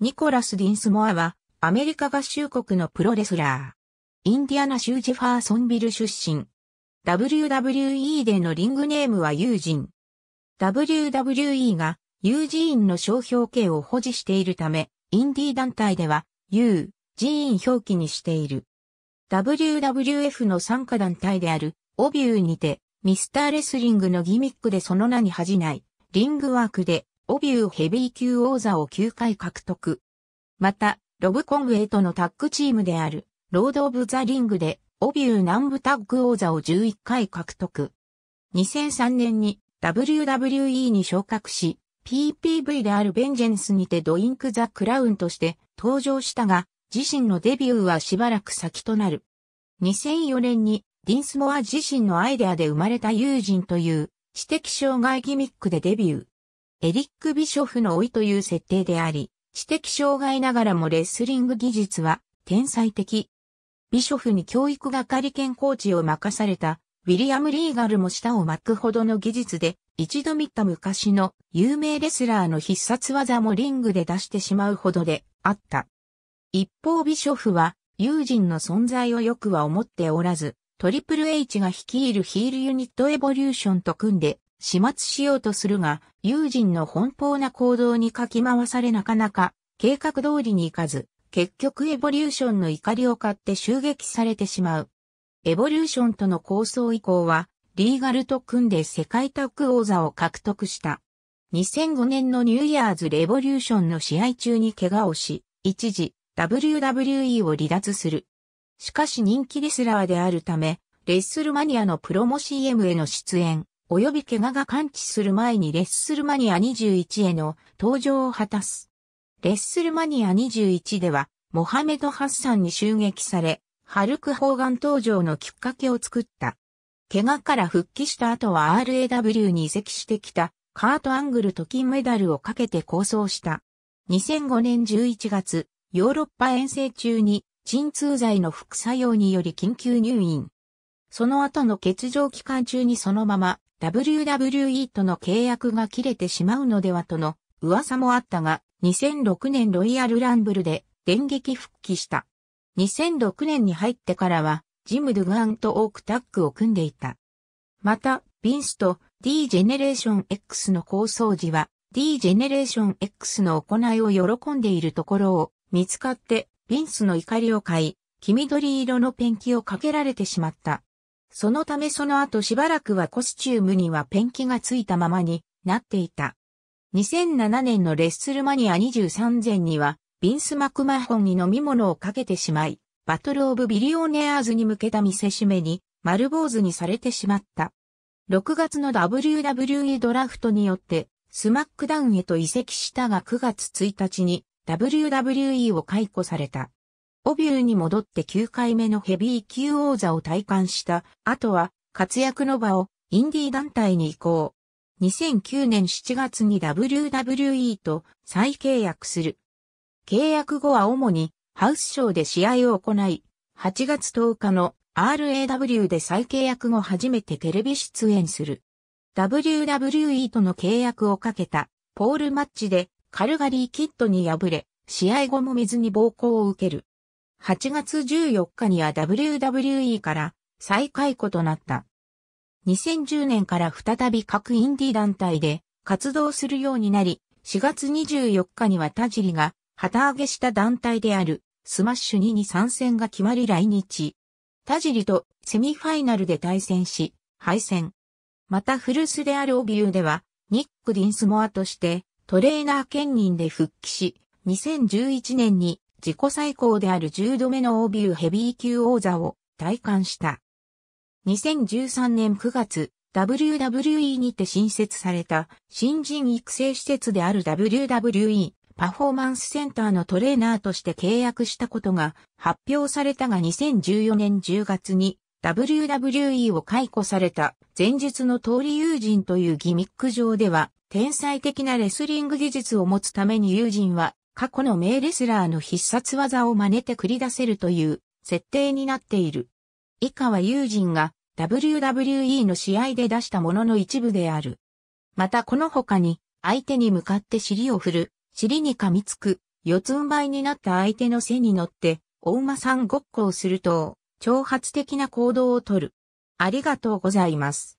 ニコラス・ディンスモアは、アメリカ合衆国のプロレスラー。インディアナ州ジェファーソンビル出身。WWE でのリングネームはユージン。WWE がユージーンの商標形を保持しているため、インディ団体ではユージーン表記にしている。WWF の参加団体であるオビューにて、ミスターレスリングのギミックでその名に恥じない、リングワークでオビューヘビー級王座を9回獲得。また、ロブコンウェイとのタッグチームである、ロード・オブ・ザ・リングで、オビュー南部タッグ王座を11回獲得。2003年に WWE に昇格し、PPV であるベンジェンスにてドインク・ザ・クラウンとして登場したが、自身のデビューはしばらく先となる。2004年にディンスモア自身のアイデアで生まれた友人という知的障害ギミックでデビュー。エリック・ビショフの老いという設定であり、知的障害ながらもレスリング技術は天才的。ビショフに教育係兼コーチを任された、ウィリアム・リーガルも舌を巻くほどの技術で、一度見た昔の有名レスラーの必殺技もリングで出してしまうほどであった。一方ビショフは友人の存在をよくは思っておらず、トリプル H が率いるヒールユニットエボリューションと組んで始末しようとするが、友人の奔放な行動にかき回されなかなか計画通りにいかず、結局エボリューションの怒りを買って襲撃されてしまう。エボリューションとの構想以降は、リーガルと組んで世界タッグ王座を獲得した。2005年のニューイヤーズレボリューションの試合中に怪我をし、一時 WWE を離脱する。しかし人気レスラーであるため、レッスルマニアのプロモ CM への出演、及び怪我が完治する前にレッスルマニア21への登場を果たす。レッスルマニア21では、モハメド・ハッサンに襲撃され、ハルク・ホーガン登場のきっかけを作った。怪我から復帰した後は RAW に移籍してきたカート・アングルと金メダルをかけて構想した。2005年11月、ヨーロッパ遠征中に鎮痛剤の副作用により緊急入院。その後の欠場期間中にそのまま WWE との契約が切れてしまうのではとの噂もあったが、2006年ロイヤルランブルで電撃復帰した。2006年に入ってからは、ジム・ドゥガンと多くタッグを組んでいた。また、ビンスと D ジェネレーション X の構想時は、D ジェネレーション X の行いを喜んでいるところを見つかって、ビンスの怒りを買い、黄緑色のペンキをかけられてしまった。そのためその後しばらくはコスチュームにはペンキがついたままになっていた。2007年のレッスルマニア23前には、ビンス・マクマホンに飲み物をかけてしまい、バトル・オブ・ビリオネアーズに向けた見せしめに、丸坊主にされてしまった。6月の WWE ドラフトによって、スマックダウンへと移籍したが9月1日に WWE を解雇された。オビューに戻って9回目のヘビー級王座を体感した後は活躍の場をインディー団体に移行。2009年7月に WWE と再契約する。契約後は主にハウスショーで試合を行い、8月10日の RAW で再契約後初めてテレビ出演する。WWE との契約をかけたポールマッチでカルガリーキットに敗れ、試合後も水に暴行を受ける。8月14日には WWE から再解雇となった。2010年から再び各インディ団体で活動するようになり、4月24日には田尻が旗揚げした団体であるスマッシュ2に参戦が決まり来日。田尻とセミファイナルで対戦し、敗戦。また古巣であるオビューでは、ニック・ディンスモアとしてトレーナー兼任で復帰し、2011年に自己最高である10度目の OBU ヘビー級王座を体感した。2013年9月、WWE にて新設された新人育成施設である WWE パフォーマンスセンターのトレーナーとして契約したことが発表されたが2014年10月に WWE を解雇された前述の通り友人というギミック上では天才的なレスリング技術を持つために友人は過去の名レスラーの必殺技を真似て繰り出せるという設定になっている。以下は友人が WWE の試合で出したものの一部である。またこの他に相手に向かって尻を振る、尻に噛みつく、四つん這いになった相手の背に乗ってお馬さんごっこをすると、挑発的な行動をとる。ありがとうございます。